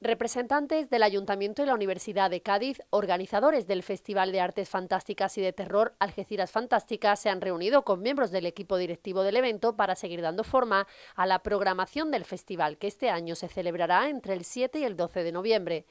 Representantes del Ayuntamiento y la Universidad de Cádiz, organizadores del Festival de Artes Fantásticas y de Terror Algeciras Fantásticas, se han reunido con miembros del equipo directivo del evento para seguir dando forma a la programación del festival que este año se celebrará entre el 7 y el 12 de noviembre.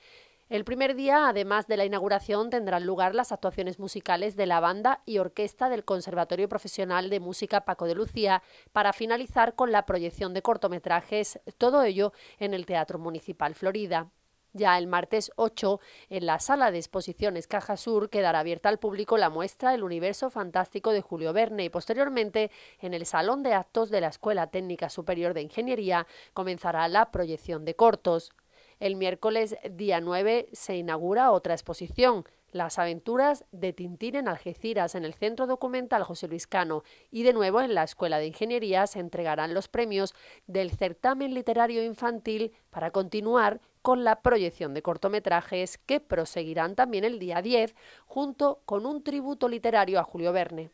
El primer día, además de la inauguración, tendrán lugar las actuaciones musicales de la banda y orquesta del Conservatorio Profesional de Música Paco de Lucía, para finalizar con la proyección de cortometrajes, todo ello en el Teatro Municipal Florida. Ya el martes 8, en la sala de exposiciones Caja Sur, quedará abierta al público la muestra El universo fantástico de Julio Verne y posteriormente, en el Salón de Actos de la Escuela Técnica Superior de Ingeniería, comenzará la proyección de cortos. El miércoles día 9 se inaugura otra exposición, las aventuras de Tintín en Algeciras, en el Centro Documental José Luis Cano, y de nuevo en la Escuela de Ingeniería se entregarán los premios del certamen literario infantil para continuar con la proyección de cortometrajes que proseguirán también el día 10 junto con un tributo literario a Julio Verne.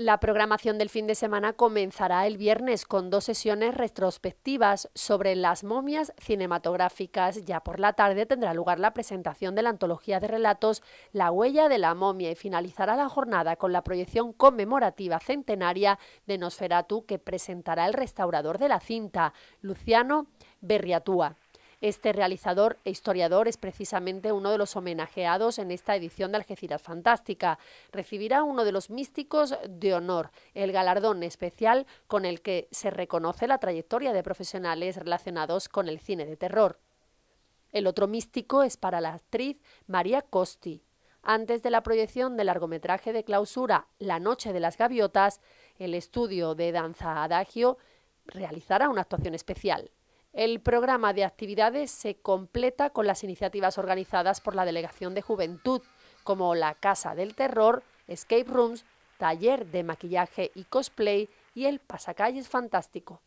La programación del fin de semana comenzará el viernes con dos sesiones retrospectivas sobre las momias cinematográficas. Ya por la tarde tendrá lugar la presentación de la antología de relatos La huella de la momia y finalizará la jornada con la proyección conmemorativa centenaria de Nosferatu que presentará el restaurador de la cinta, Luciano Berriatúa. Este realizador e historiador es precisamente uno de los homenajeados en esta edición de Algeciras Fantástica. Recibirá uno de los místicos de honor, el galardón especial con el que se reconoce la trayectoria de profesionales relacionados con el cine de terror. El otro místico es para la actriz María Costi. Antes de la proyección del largometraje de clausura La Noche de las Gaviotas, el estudio de danza Adagio realizará una actuación especial. El programa de actividades se completa con las iniciativas organizadas por la Delegación de Juventud, como la Casa del Terror, Escape Rooms, Taller de Maquillaje y Cosplay y el Pasacalles Fantástico.